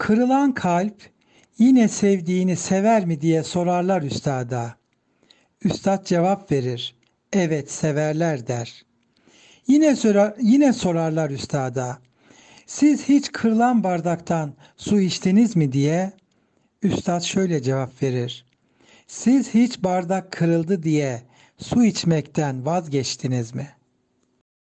Kırılan kalp yine sevdiğini sever mi diye sorarlar üstada. Üstad cevap verir. Evet severler der. Yine, sorar, yine sorarlar üstada. Siz hiç kırılan bardaktan su içtiniz mi diye üstad şöyle cevap verir. Siz hiç bardak kırıldı diye su içmekten vazgeçtiniz mi?''